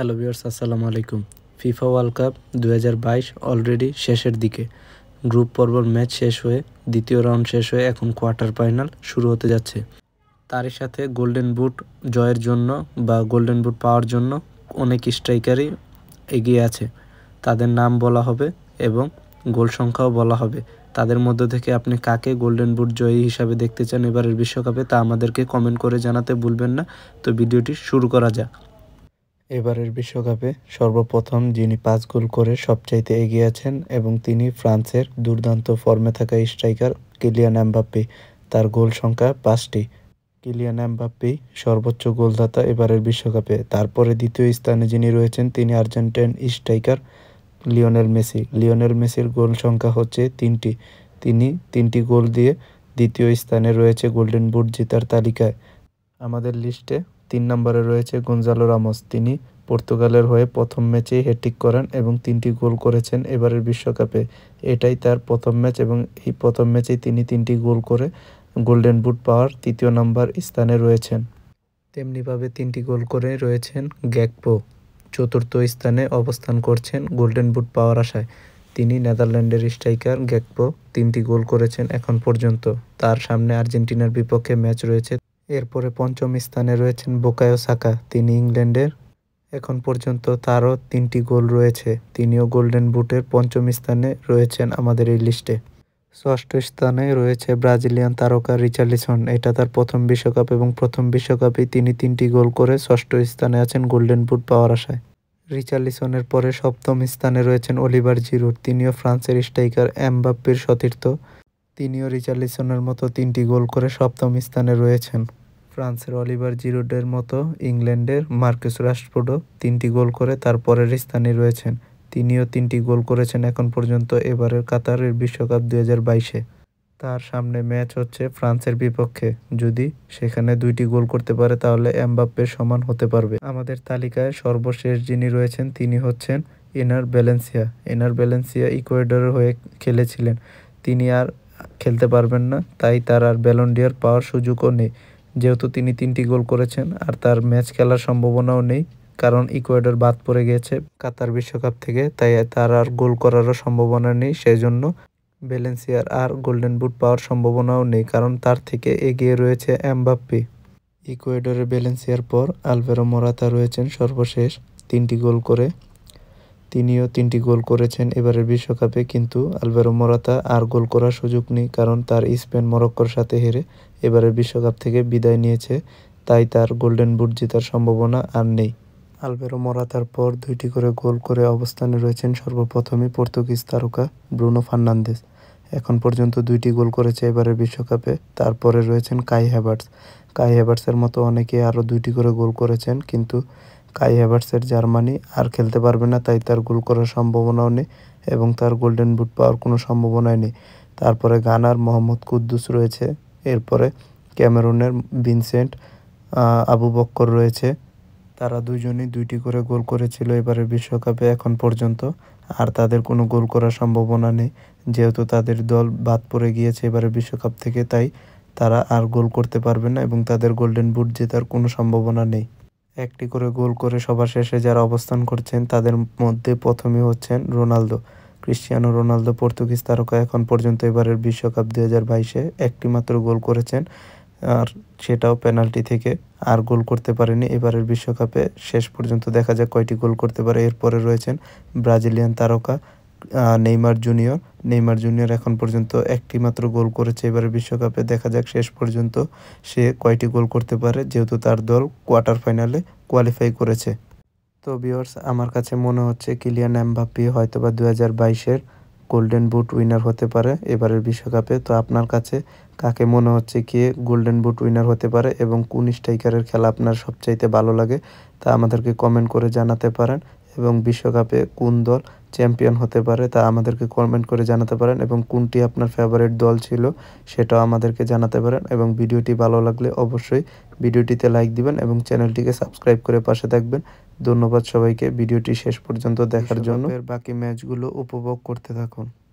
hello viewers আসসালামু আলাইকুম FIFA world cup দু অলরেডি শেষের দিকে গ্রুপ পর্বর ম্যাচ শেষ হয়ে দ্বিতীয় রাউন্ড শেষ হয়ে এখন কোয়ার্টার ফাইনাল শুরু হতে যাচ্ছে তারই সাথে গোল্ডেন বুট জয়ের জন্য বা গোল্ডেন বুট পাওয়ার জন্য অনেক স্ট্রাইকারই এগিয়ে আছে তাদের নাম বলা হবে এবং গোল সংখ্যাও বলা হবে তাদের মধ্য থেকে আপনি কাকে গোল্ডেন বুট জয়ী হিসাবে দেখতে চান এবারের বিশ্বকাপে তা আমাদেরকে কমেন্ট করে জানাতে ভুলবেন না তো ভিডিওটি শুরু করা যাক এবারের বিশ্বকাপে সর্বপ্রথম যিনি পাঁচ গোল করে সবচাইতে এগিয়ে আছেন এবং তিনি ফ্রান্সের দুর্দান্ত ফর্মে থাকা স্ট্রাইকার কিলিয়ান এমবাপ্পি তার গোল সংখ্যা পাঁচটি কিলিয়ান এমবাপ্পি সর্বোচ্চ গোলদাতা এবারের বিশ্বকাপে তারপরে দ্বিতীয় স্থানে যিনি রয়েছেন তিনি Argentine striker Lionel Messi Lionel মেসির গোল সংখ্যা হচ্ছে তিনটি তিনি তিনটি গোল দিয়ে দ্বিতীয় স্থানে রয়েছে গোল্ডেন বুট জেতার তালিকায় আমাদের লিস্টে তিন নম্বরে রয়েছে গুঞ্জালো রামস তিনি পর্তুগালের হয়ে প্রথম ম্যাচেই হ্যাট্রিক করেন এবং তিনটি গোল করেছেন এবারের বিশ্বকাপে এটাই তার প্রথম ম্যাচ এবং এই প্রথম ম্যাচেই তিনি তিনটি গোল করে গোল্ডেন বুট পাওয়ার তৃতীয় নম্বর স্থানে রয়েছেন তেমনিভাবে তিনটি গোল করে রয়েছেন গ্যাকপো চতুর্থ স্থানে অবস্থান করছেন গোল্ডেন বুট পাওয়ার আশায় তিনি নেদারল্যান্ডের স্ট্রাইকার গ্যাকপো তিনটি গোল করেছেন এখন পর্যন্ত তার সামনে আর্জেন্টিনার বিপক্ষে ম্যাচ রয়েছে এরপরে পঞ্চম স্থানে রয়েছেন বোকায়ো সাকা তিনি ইংল্যান্ডের এখন পর্যন্ত তারও তিনটি গোল রয়েছে তিনিও গোল্ডেন বুটের পঞ্চম স্থানে রয়েছেন আমাদের এই লিস্টে ষষ্ঠ স্থানে রয়েছে ব্রাজিলিয়ান তারকা রিচার্লিসন এটা তার প্রথম বিশ্বকাপ এবং প্রথম বিশ্বকাপেই তিনি তিনটি গোল করে ষষ্ঠ স্থানে আছেন গোল্ডেন বুট পাওয়ার আশায় রিচার্লিসনের পরে সপ্তম স্থানে রয়েছেন অলিভার জিরুর তিনিও ফ্রান্সের স্ট্রাইকার এমবাপ্পির সতীর্থ তিনিও রিচার্লিসনের মতো তিনটি গোল করে সপ্তম স্থানে রয়েছেন ফ্রান্সের অলিভার জিরোডের মতো ইংল্যান্ডের মার্কেস রাশফোর্ডও তিনটি গোল করে তার পরের স্থানে রয়েছেন তিনিও তিনটি গোল করেছেন এখন পর্যন্ত এবারের কাতারের বিশ্বকাপ দুই হাজার বাইশে তার সামনে ম্যাচ হচ্ছে ফ্রান্সের বিপক্ষে যদি সেখানে দুইটি গোল করতে পারে তাহলে এমবাপ্পে সমান হতে পারবে আমাদের তালিকায় সর্বশেষ যিনি রয়েছেন তিনি হচ্ছেন এনার ব্যালেন্সিয়া এনার ব্যালেন্সিয়া ইকুয়েডরের হয়ে খেলেছিলেন তিনি আর খেলতে পারবেন না তাই তার আর ব্যালন্ডিয়ার পাওয়ার সুযোগও নেই যেহেতু তিনি তিনটি গোল করেছেন আর তার ম্যাচ খেলার সম্ভাবনাও নেই কারণ ইকুয়েডর বাদ পড়ে গিয়েছে কাতার বিশ্বকাপ থেকে তাই তার আর গোল করারও সম্ভাবনা নেই সেই জন্য ভ্যালেন্সিয়ার আর গোল্ডেন বুট পাওয়ার সম্ভাবনাও নেই কারণ তার থেকে এগিয়ে রয়েছে এমবাপ্পি ইকুয়েডরের ভ্যালেন্সিয়ার পর আলভেরো মোরাতা রয়েছেন সর্বশেষ তিনটি গোল করে তিনিও তিনটি গোল করেছেন এবারের বিশ্বকাপে কিন্তু আলবেরো মোরাতা আর গোল করার সুযোগ নেই কারণ তার স্পেন মরক্কোর সাথে হেরে এবারের বিশ্বকাপ থেকে বিদায় নিয়েছে তাই তার গোল্ডেন বুট জেতার সম্ভাবনা আর নেই আলবেরো মোরাতার পর দুইটি করে গোল করে অবস্থানে রয়েছেন সর্বপ্রথমে পর্তুগিজ তারকা ব্রুনো ফার্নান্দেস এখন পর্যন্ত দুইটি গোল করেছে এবারের বিশ্বকাপে তারপরে রয়েছেন কাই হ্যাভার্টস কাই হ্যাভার্টসের মতো অনেকে আরও দুইটি করে গোল করেছেন কিন্তু কাই হ্যাভার্সের জার্মানি আর খেলতে পারবে না তাই তার গোল করার সম্ভাবনাও নেই এবং তার গোল্ডেন বুট পাওয়ার কোনো সম্ভাবনাই নেই তারপরে গানার মোহাম্মদ কুদ্দুস রয়েছে এরপরে ক্যামেরুনের ভিনসেন্ট আবু বক্কর রয়েছে তারা দুজনই দুইটি করে গোল করেছিল এবারের বিশ্বকাপে এখন পর্যন্ত আর তাদের কোনো গোল করার সম্ভাবনা নেই যেহেতু তাদের দল বাদ পড়ে গিয়েছে এবারের বিশ্বকাপ থেকে তাই তারা আর গোল করতে পারবে না এবং তাদের গোল্ডেন বুট জেতার কোনো সম্ভাবনা নেই একটি করে গোল করে সবার শেষে যারা অবস্থান করছেন তাদের মধ্যে প্রথমে হচ্ছেন রোনালদো ক্রিস্টিয়ানো রোনালদো পর্তুগিজ তারকা এখন পর্যন্ত এবারের বিশ্বকাপ দুই হাজার বাইশে একটি মাত্র গোল করেছেন আর সেটাও পেনাল্টি থেকে আর গোল করতে পারেনি এবারের বিশ্বকাপে শেষ পর্যন্ত দেখা যাক কয়টি গোল করতে পারে এরপরে রয়েছেন ব্রাজিলিয়ান তারকা নেইমার জুনিয়র নেইমার জুনিয়র এখন পর্যন্ত একটি মাত্র গোল করেছে এবারে বিশ্বকাপে দেখা যাক শেষ পর্যন্ত সে কয়টি গোল করতে পারে যেহেতু তার দল কোয়ার্টার ফাইনালে কোয়ালিফাই করেছে তো বিয়ার্স আমার কাছে মনে হচ্ছে কিলিয়ান হয়তো বা দু হাজার বাইশের গোল্ডেন বুট উইনার হতে পারে এবারের বিশ্বকাপে তো আপনার কাছে কাকে মনে হচ্ছে কে গোল্ডেন বুট উইনার হতে পারে এবং কোন স্ট্রাইকারের খেলা আপনার সবচাইতে ভালো লাগে তা আমাদেরকে কমেন্ট করে জানাতে পারেন এবং বিশ্বকাপে কোন দল চ্যাম্পিয়ন হতে পারে তা আমাদেরকে কমেন্ট করে জানাতে পারেন এবং কোনটি আপনার ফেভারিট দল ছিল সেটাও আমাদেরকে জানাতে পারেন এবং ভিডিওটি ভালো লাগলে অবশ্যই ভিডিওটিতে লাইক দিবেন এবং চ্যানেলটিকে সাবস্ক্রাইব করে পাশে থাকবেন ধন্যবাদ সবাইকে ভিডিওটি শেষ পর্যন্ত দেখার জন্য বাকি ম্যাচগুলো উপভোগ করতে থাকুন